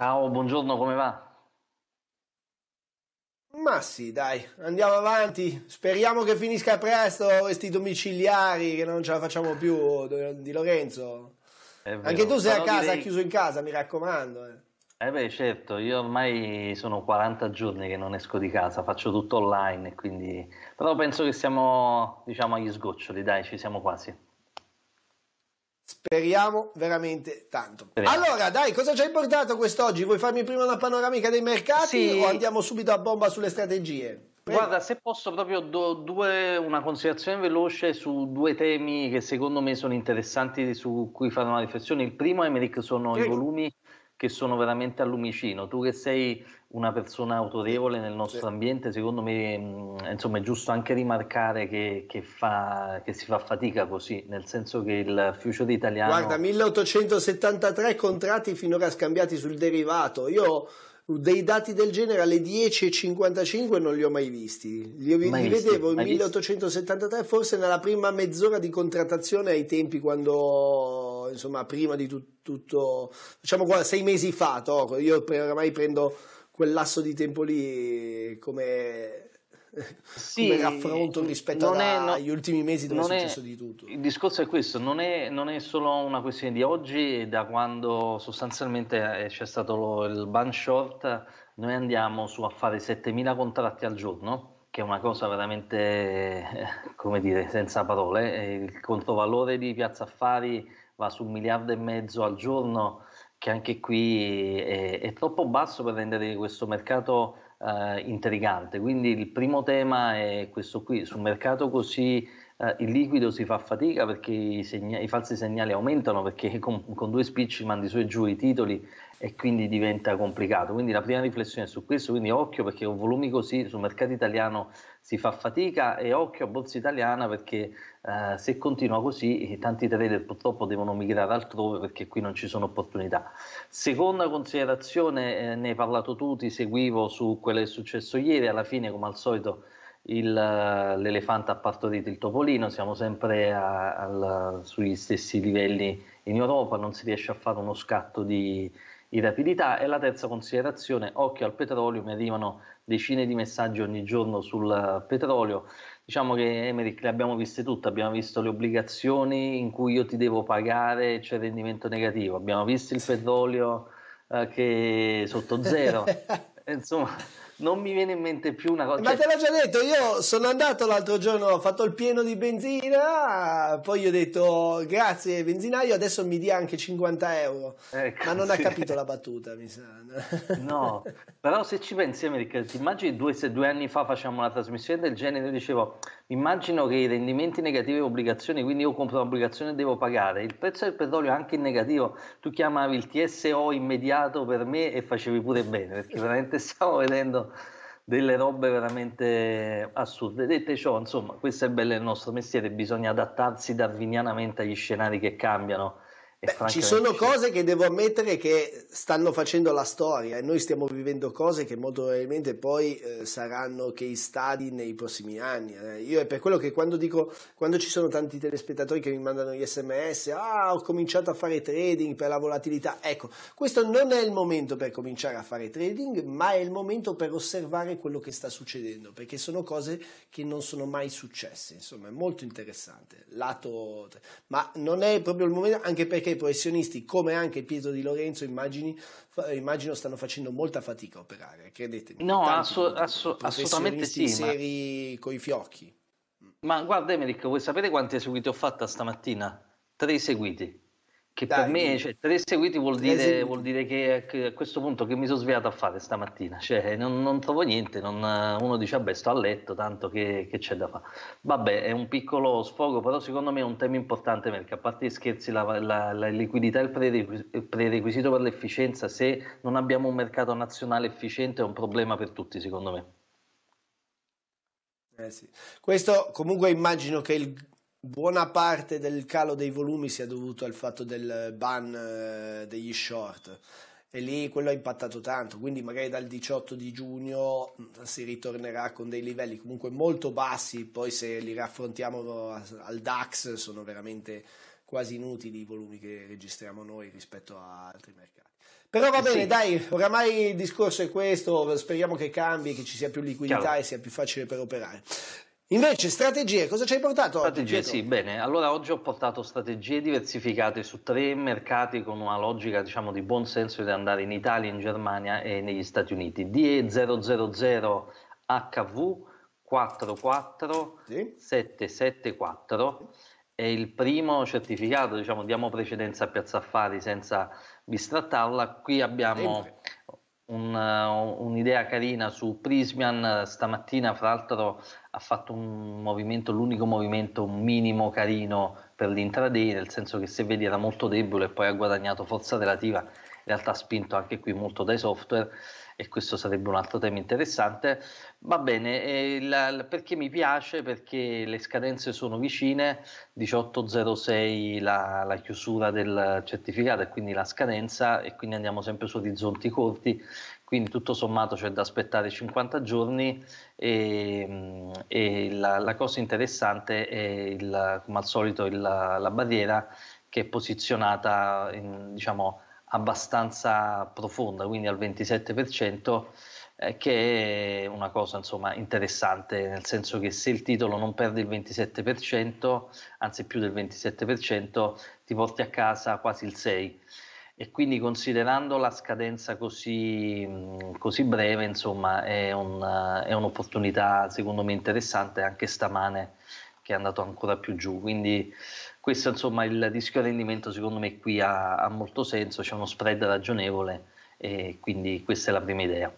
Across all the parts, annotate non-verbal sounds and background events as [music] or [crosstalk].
Ciao, buongiorno, come va? Ma sì, dai, andiamo avanti. Speriamo che finisca presto questi domiciliari, che non ce la facciamo più di Lorenzo. Anche tu sei Però a casa, direi... chiuso in casa, mi raccomando. Eh. Eh beh, certo, io ormai sono 40 giorni che non esco di casa, faccio tutto online, quindi... però penso che siamo, diciamo, agli sgoccioli, dai, ci siamo quasi. Speriamo veramente tanto. Allora, dai, cosa ci hai portato quest'oggi? Vuoi farmi prima una panoramica dei mercati sì. o andiamo subito a bomba sulle strategie? Prego. Guarda, se posso proprio do due, una considerazione veloce su due temi che secondo me sono interessanti su cui fare una riflessione. Il primo, Emerick, sono Prego. i volumi che sono veramente al lumicino. Tu che sei una persona autorevole nel nostro sì. ambiente, secondo me mm, insomma, è giusto anche rimarcare che, che, fa, che, si fa fatica così, nel senso che il future italiano... Guarda, 1873 contratti finora scambiati sul derivato. Io dei dati del genere alle 10.55 non li ho mai visti. Li, mai li visti, vedevo in 1873, visto? forse nella prima mezz'ora di contrattazione ai tempi quando insomma prima di tu, tutto, diciamo guarda, sei mesi fa, to, io oramai prendo quel lasso di tempo lì come, sì, come raffronto rispetto agli no, ultimi mesi dove è successo è, di tutto. Il discorso è questo, non è, non è solo una questione di oggi, da quando sostanzialmente eh, c'è stato lo, il ban short, noi andiamo su a fare 7.000 contratti al giorno che è una cosa veramente, [laughs] come dire, senza parole. Il controvalore di Piazza Affari va su un miliardo e mezzo al giorno, che anche qui è, è troppo basso per rendere questo mercato eh, intrigante. Quindi il primo tema è questo qui, su un mercato così eh, il liquido si fa fatica perché i, segna- i falsi segnali aumentano perché [laughs] con, con due spicci mandi su e giù i titoli e quindi diventa complicato. Quindi la prima riflessione è su questo, quindi occhio perché con volumi così sul mercato italiano si fa fatica e occhio a borsa italiana perché eh, se continua così eh, tanti trader purtroppo devono migrare altrove perché qui non ci sono opportunità. Seconda considerazione, eh, ne hai parlato tu, ti seguivo su quello che è successo ieri, alla fine come al solito il, l'elefante ha partorito il topolino, siamo sempre a, al, sugli stessi livelli in Europa, non si riesce a fare uno scatto di, di rapidità. E la terza considerazione, occhio al petrolio, mi arrivano decine di messaggi ogni giorno sul eh, petrolio. Diciamo che Emerick le abbiamo viste tutte, abbiamo visto le obbligazioni in cui io ti devo pagare e c'è rendimento negativo, abbiamo visto il petrolio eh, che è sotto zero. [laughs] Insomma, non mi viene in mente più una cosa. Ma cioè... te l'ho già detto, io sono andato l'altro giorno, ho fatto il pieno di benzina, poi gli ho detto grazie benzinaio, adesso mi dia anche 50 euro. Ecco, Ma non sì. ha capito la battuta, mi sa. No, però se ci pensi America, ti immagini due, se due anni fa facciamo una trasmissione del genere, io dicevo immagino che i rendimenti negativi obbligazioni, quindi io compro un'obbligazione e devo pagare, il prezzo del petrolio anche in negativo, tu chiamavi il TSO immediato per me e facevi pure bene, perché veramente [laughs] stiamo vedendo delle robe veramente assurde. Detto ciò, insomma, questo è bello il nostro mestiere, bisogna adattarsi darwinianamente agli scenari che cambiano Beh, ci sono cose che devo ammettere che stanno facendo la storia e noi stiamo vivendo cose che molto probabilmente poi eh, saranno che i stadi nei prossimi anni. Eh, io è per quello che quando dico, quando ci sono tanti telespettatori che mi mandano gli sms, ah ho cominciato a fare trading per la volatilità, ecco, questo non è il momento per cominciare a fare trading, ma è il momento per osservare quello che sta succedendo, perché sono cose che non sono mai successe, insomma è molto interessante. Lato... Ma non è proprio il momento, anche perché perché i professionisti, come anche Pietro Di Lorenzo, immagini, immagino stanno facendo molta fatica a operare, eh, credetemi. No, assu- assu- assolutamente sì. seri ma... coi fiocchi. Ma guarda Emerick, voi sapete quanti eseguiti ho fatto stamattina? Tre seguiti. Che Dai, per me, cioè, tre seguiti vuol dire, vuol dire che, che, a questo punto che mi sono svegliato a fare stamattina, cioè non, non trovo niente, non, uno dice vabbè sto a letto, tanto che, che, c'è da fare. Vabbè, è un piccolo sfogo, però secondo me è un tema importante perché a parte gli scherzi la, la, la liquidità è il, il prerequisito per l'efficienza, se non abbiamo un mercato nazionale efficiente è un problema per tutti secondo me. Eh sì. Questo comunque immagino che il buona parte del calo dei volumi sia dovuto al fatto del ban eh, degli short e lì quello ha impattato tanto, quindi magari dal 18 di giugno mm, si ritornerà con dei livelli comunque molto bassi, poi se li raffrontiamo al DAX sono veramente quasi inutili i volumi che registriamo noi rispetto a altri mercati. Però va eh bene, sì. dai, oramai il discorso è questo, speriamo che cambi, che ci sia più liquidità Chiaro. e sia più facile per operare. Invece strategie, cosa ci hai portato? Strategie, oggi? sì, bene. Allora oggi ho portato strategie diversificate su tre mercati con una logica diciamo di buon senso di andare in Italia, in Germania e negli Stati Uniti. DE000HV 44774 sì. è il primo certificato, diciamo diamo precedenza a Piazza Affari senza bistrattarla. Qui abbiamo... Sempre una, eh, un'idea carina su Prismian. Stamattina, fra l'altro, ha fatto un movimento, l'unico movimento un minimo carino per l'intraday, nel senso che se vedi era molto debole e poi ha guadagnato forza relativa, in realtà ha spinto anche qui molto dai software e questo sarebbe un altro tema interessante. Va bene, eh, la, perché mi piace? Perché le scadenze sono vicine, 18.06 la, la chiusura del certificato e quindi la scadenza e quindi andiamo sempre su orizzonti corti quindi tutto sommato c'è da aspettare 50 giorni e, e la, la, cosa interessante è il, come al solito il, la barriera che è posizionata in, diciamo, abbastanza profonda, quindi al 27%, eh, che è una cosa insomma, interessante, nel senso che se il titolo non perde il 27%, anzi più del 27%, ti porti a casa quasi il 6% e quindi considerando la scadenza così, così breve, insomma, è, un, è, un'opportunità secondo me interessante anche stamane che è andato ancora più giù. Quindi questo insomma il rischio rendimento secondo me qui ha, ha molto senso, c'è uno spread ragionevole e quindi questa è la prima idea.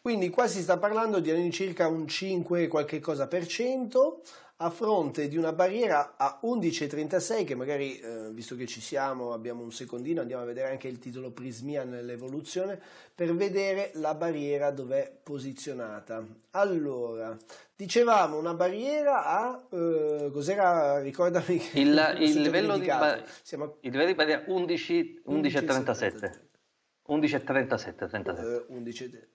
Quindi qua si sta parlando di all'incirca un 5 qualche cosa per cento, a fronte di una barriera a 11.36 che magari, eh, visto che ci siamo, abbiamo un secondino, andiamo a vedere anche il titolo Prismia nell'evoluzione per vedere la barriera dov'è posizionata. Allora, dicevamo una barriera a, eh, cos'era, ricordami che il, [laughs] il livello, bar- a- il livello di barriera 11.37. 11.37, 37. 11.37. 37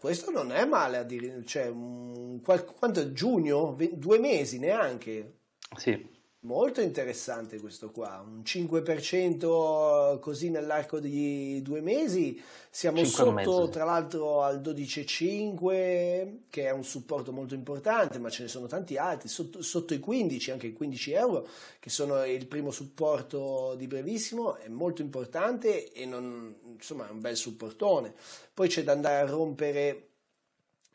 questo non è male, a dire, cioè, qual, quanto, giugno, due mesi neanche. Sì, Molto interessante questo qua, un 5% eh, così nell'arco di due mesi, siamo sotto tra l'altro al 12,5 che è un supporto molto importante, ma ce ne sono tanti altri, sotto, sotto i 15, anche i 15 euro che sono il primo supporto di brevissimo, è molto importante e non, insomma è un bel supportone. Poi c'è da andare a rompere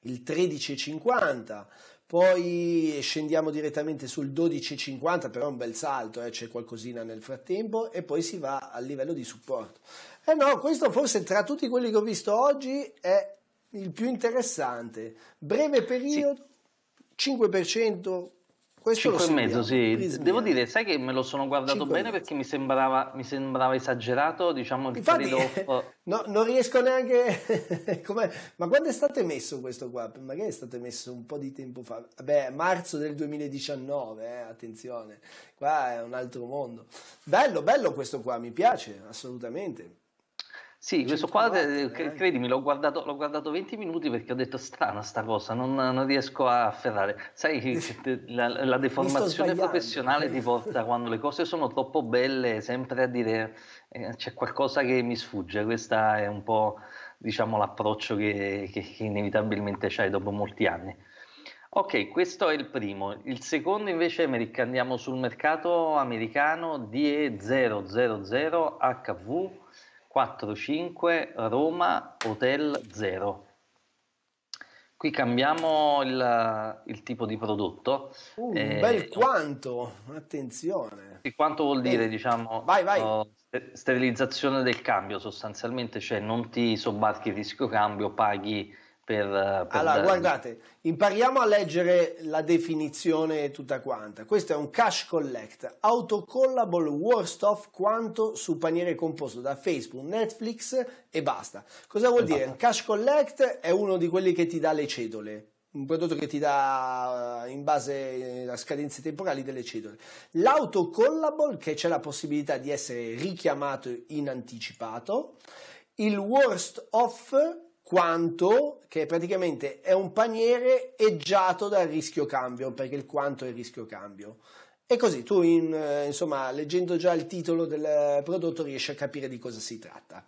il 13,50 poi scendiamo direttamente sul 12,50 però è un bel salto, eh, c'è qualcosina nel frattempo e poi si va al livello di supporto. Eh no, questo forse tra tutti quelli che ho visto oggi è il più interessante, breve periodo, sì. 5%, questo 5 e mezzo, sì. Devo dire, sai che me lo sono guardato bene perché mi sembrava, mi sembrava, esagerato, diciamo, il Infatti, trade-off. [laughs] No, non riesco neanche... [laughs] Ma quando è stato emesso questo qua? Magari è stato emesso un po' di tempo fa. Vabbè, marzo del 2019, eh, attenzione. Qua è un altro mondo. Bello, bello questo qua, mi piace, assolutamente. Sì, questo qua, eh, credimi, l'ho, guardato, l'ho guardato, 20 minuti perché ho detto strana sta cosa, non, non riesco a afferrare. Sai, la, la deformazione professionale ti porta [laughs] quando le cose sono troppo belle sempre a dire eh, c'è qualcosa che mi sfugge, questo è un po' diciamo, l'approccio che, che, che inevitabilmente hai dopo molti anni. Ok, questo è il primo. Il secondo invece andiamo sul mercato americano DE000HV 4-5 Roma Hotel 0. Qui cambiamo il, il tipo di prodotto. Un uh, eh, bel quanto, attenzione. E quanto vuol dire, Beh, diciamo, vai, vai. Oh, sterilizzazione del cambio sostanzialmente, cioè non ti sobbarchi il rischio cambio, paghi per, eh, per allora, dargli. guardate, impariamo a leggere la definizione tutta quanta. Questo è un cash collect, autocollable worst of quanto su paniere composto da Facebook, Netflix e basta. Cosa vuol e dire? Un esatto. cash collect è uno di quelli che ti dà le cedole, un prodotto che ti dà eh, in base a scadenze temporali delle cedole. L'autocollable, che c'è la possibilità di essere richiamato in anticipato, il worst off quanto, che praticamente è un paniere eggiato dal rischio cambio, perché il quanto è il rischio cambio. E così tu, in, eh, insomma, leggendo già il titolo del prodotto riesci a capire di cosa si tratta.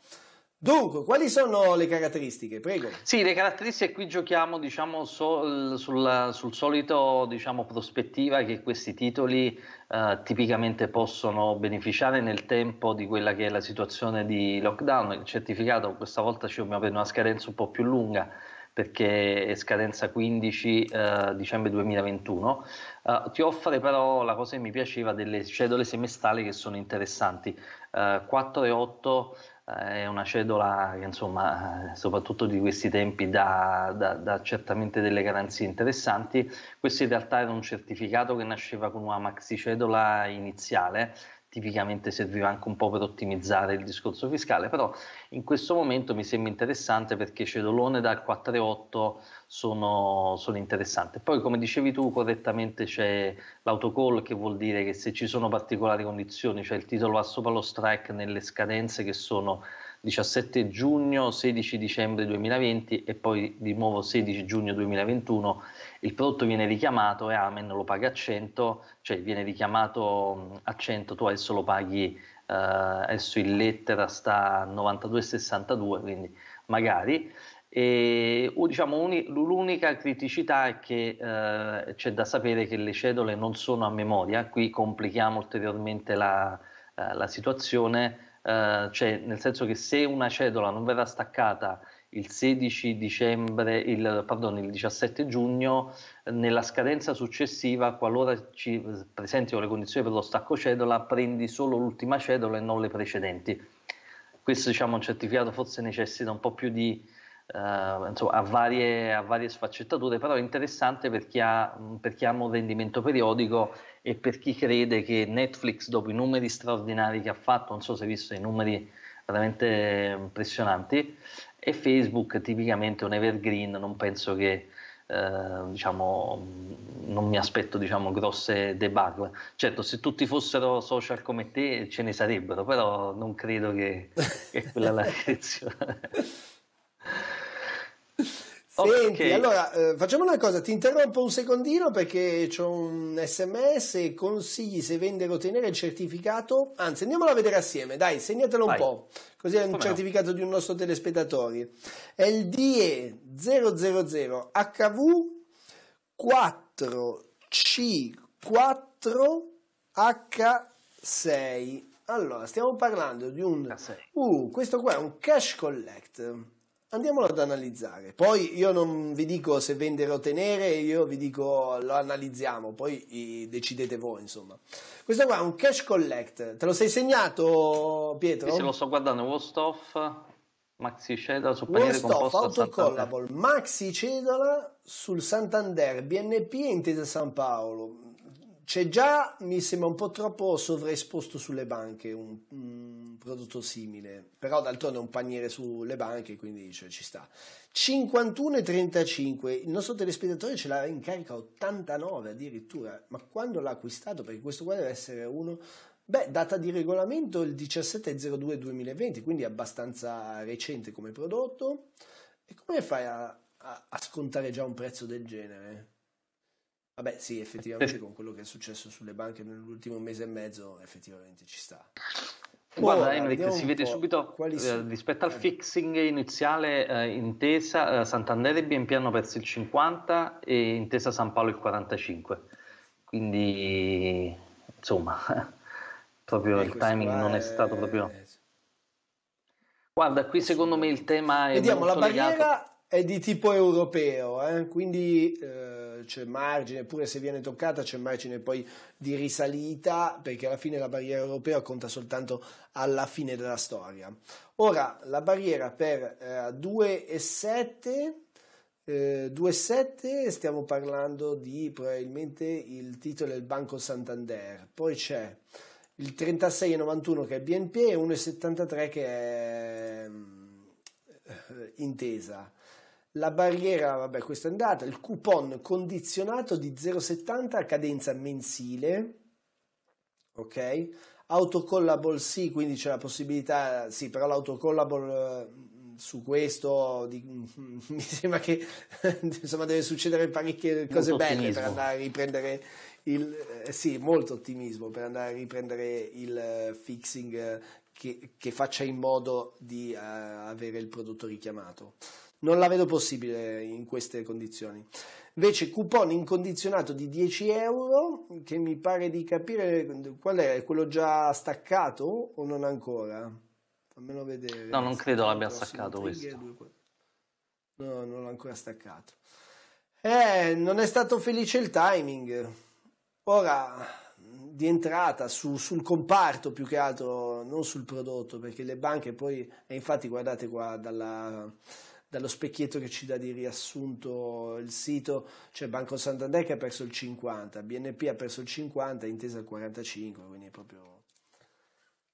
Dunque, quali sono le caratteristiche? Prego. Sì, le caratteristiche qui giochiamo diciamo, sol, sul, sul, solito diciamo, prospettiva che questi titoli eh, tipicamente possono beneficiare nel tempo di quella che è la situazione di lockdown. Il certificato questa volta ci dobbiamo avere una scadenza un po' più lunga perché è scadenza 15 eh, dicembre 2021, eh, ti offre però la cosa che mi piaceva delle cedole semestrali che sono interessanti. 4 eh, e 8 eh, è una cedola che insomma eh, soprattutto di questi tempi dà, dà, dà, certamente delle garanzie interessanti questo in realtà era un certificato che nasceva con una maxi cedola iniziale tipicamente serviva anche un po' per ottimizzare il discorso fiscale, però in questo momento mi sembra interessante perché Cedolone dal 4,8 sono, sono interessanti. Poi come dicevi tu correttamente c'è l'autocall che vuol dire che se ci sono particolari condizioni, cioè il titolo va sopra lo strike nelle scadenze che sono 17 giugno, 16 dicembre 2020 e poi di nuovo 16 giugno 2021, il prodotto viene richiamato e Amen lo paga a 100, cioè viene richiamato a 100, tu adesso lo paghi, eh, adesso in lettera sta a 92,62, quindi magari. E, diciamo, uni, l'unica criticità è che eh, c'è da sapere che le cedole non sono a memoria, qui complichiamo ulteriormente la, eh, la situazione eh, cioè nel senso che se una cedola non verrà staccata il 16 dicembre, il, pardon, il 17 giugno, nella scadenza successiva, qualora ci presentino le condizioni per lo stacco cedola, prendi solo l'ultima cedola e non le precedenti. Questo diciamo un certificato forse necessita un po' più di Uh, insomma, ha, varie, ha, varie, sfaccettature, però è interessante per chi, ha, per chi, ama un rendimento periodico e per chi crede che Netflix, dopo i numeri straordinari che ha fatto, non so se hai visto i numeri veramente impressionanti, e Facebook tipicamente un evergreen, non penso che eh, diciamo, non mi aspetto diciamo, grosse debacle. Certo, se tutti fossero social come te ce ne sarebbero, però non credo che, che quella la direzione. [laughs] Senti, okay. allora eh, facciamo una cosa, ti interrompo un secondino perché ho un sms, consigli se vendere o ottenere il certificato, anzi andiamolo a vedere assieme, dai, segnatelo Vai. un po', così è un Come certificato no? di un nostro telespettatore, è il DE 000 HV 4C4H6. Allora, stiamo parlando di un... Uh, questo qua è un cash collect Andiamolo ad analizzare. Poi io non vi dico se vendere o tenere, io vi dico lo analizziamo, poi decidete voi, insomma. Questo qua è un cash collect. Te lo sei segnato, Pietro? Sì, se lo sto guardando, Worst off, Maxi Cedola sul paniere composto autocollable, Maxi Cedola sul Santander, BNP e Intesa San Paolo c'è già, mi sembra un po' troppo sovraesposto sulle banche un, un prodotto simile, però d'altronde è un paniere sulle banche, quindi cioè, ci sta. 51,35, il nostro telespettatore ce l'ha in carica 89 addirittura, ma quando l'ha acquistato? Perché questo qua deve essere uno... Beh, data di regolamento il 17.02.2020, quindi abbastanza recente come prodotto. E come fai a, a, a scontare già un prezzo del genere? Vabbè, sì, effettivamente con quello che è successo sulle banche nell'ultimo mese e mezzo, effettivamente ci sta. Guarda, boh, Enric, si vede subito eh, rispetto al eh. fixing iniziale eh, intesa eh, Santander e BNP hanno perso il 50 e intesa San Paolo il 45. Quindi, insomma, [laughs] proprio eh, il timing non è, è stato proprio. Guarda, qui secondo me il tema è. Vediamo la barriera. Legato è di tipo europeo, eh? quindi eh, c'è margine, pure se viene toccata c'è margine poi di risalita, perché alla fine la barriera europea conta soltanto alla fine della storia. Ora, la barriera per eh, 2,7, eh, 2,7 stiamo parlando di probabilmente il titolo del Banco Santander, poi c'è il 36,91 che è BNP e 1,73 che è mm, eh, intesa. La barriera, vabbè, questa è andata, il coupon condizionato di 0,70 a cadenza mensile, ok? Autocollable sì, quindi c'è la possibilità, sì, però l'autocollable eh, su questo di, [laughs] mi sembra che [laughs] insomma deve succedere parecchie cose molto belle ottimismo. per andare a riprendere il eh, sì, molto ottimismo per andare a riprendere il eh, fixing eh, che, che faccia in modo di uh, avere il prodotto richiamato. Non la vedo possibile in queste condizioni. Invece coupon incondizionato di 10 euro, che mi pare di capire qual è, quello già staccato o non ancora? Fammelo vedere. No, non credo l'abbia staccato questo. Due... No, non l'ho ancora staccato. Eh, non è stato felice il timing. Ora di entrata su, sul comparto più che altro, non sul prodotto, perché le banche poi, e infatti guardate qua dalla, dallo specchietto che ci dà di riassunto il sito, c'è Banco Santander che ha perso il 50, BNP ha perso il 50, Intesa il 45, quindi è proprio...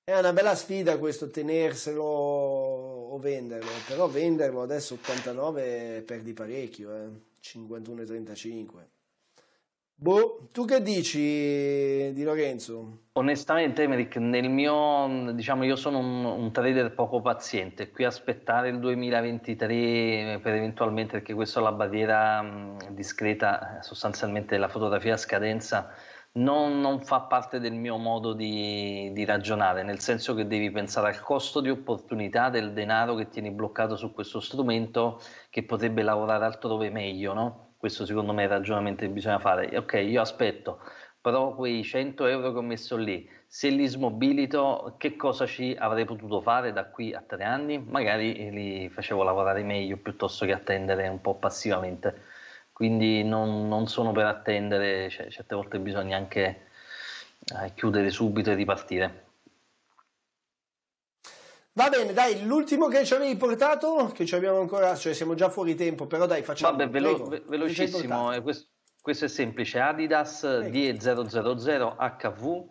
È una bella sfida questo tenerselo o venderlo, però venderlo adesso 89 perdi parecchio, eh? 51,35. Boh, tu che dici di Lorenzo? Onestamente, Emerick, nel mio, diciamo, io sono un, un, trader poco paziente. Qui aspettare il 2023 per eventualmente, perché questa è la barriera mh, discreta, sostanzialmente la fotografia a scadenza, non, non, fa parte del mio modo di, di ragionare, nel senso che devi pensare al costo di opportunità del denaro che tieni bloccato su questo strumento che potrebbe lavorare altrove meglio, no? Questo secondo me è il ragionamento che bisogna fare. Ok, io aspetto, però quei 100 euro che ho messo lì, se li smobilito, che cosa ci avrei potuto fare da qui a tre anni? Magari li facevo lavorare meglio piuttosto che attendere un po' passivamente. Quindi non, non sono per attendere, cioè, certe volte bisogna anche eh, chiudere subito e ripartire. Va bene, dai, l'ultimo che ci avevi portato, che ci abbiamo ancora, cioè siamo già fuori tempo, però dai, facciamo. Vabbè, velo, ve, velocissimo, eh, questo, questo, è semplice, Adidas Prego. D000 HV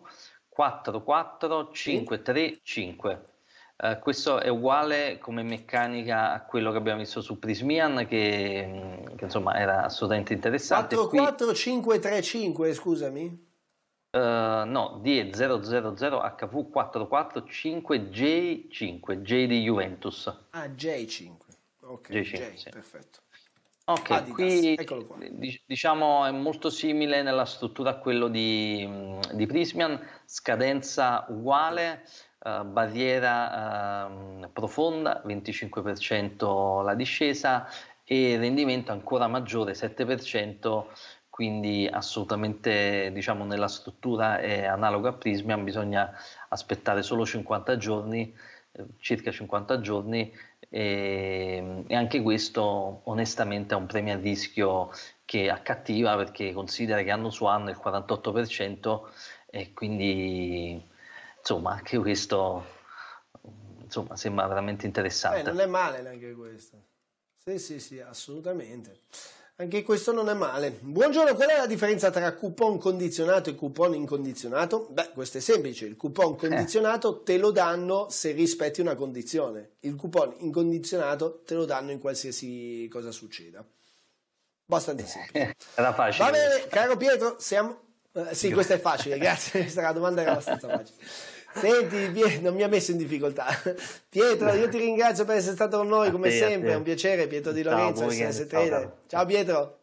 44535. Uh, questo è uguale come meccanica a quello che abbiamo visto su Prismian, che, che insomma era assolutamente interessante. 44535, scusami. Ehm, no, DE000HV445J5, J di Juventus. Ah, J5. Ok, J5, J, sì. perfetto. Ok, Adidas. qui diciamo è molto simile nella struttura a quello di, di Prismian, scadenza uguale, eh, barriera eh, profonda, 25% la discesa e rendimento ancora maggiore, 7% quindi assolutamente diciamo, nella struttura è analoga a Prismian, bisogna aspettare solo 50 giorni, eh, circa 50 giorni e, ehm, e, anche questo onestamente è un premio a rischio che accattiva perché considera che hanno su anno il 48% e quindi insomma anche questo insomma, sembra veramente interessante. Eh, non è male neanche questo. Sì, sì, sì, assolutamente. Anche questo non è male. Buongiorno, qual è la differenza tra coupon condizionato e coupon incondizionato? Beh, questo è semplice, il coupon eh. condizionato te lo danno se rispetti una condizione, il coupon incondizionato te lo danno in qualsiasi cosa succeda. Abbastanza eh, semplice. [laughs] Era facile. Va bene, caro Pietro, siamo... Eh, sì, questo è facile, grazie, [laughs] questa domanda era abbastanza [laughs] facile. Senti, non mi ha messo in difficoltà. Pietro, io ti ringrazio per essere stato con noi come te, sempre, è un piacere. Pietro Di Lorenzo, ciao, SS Trader. Ciao Pietro.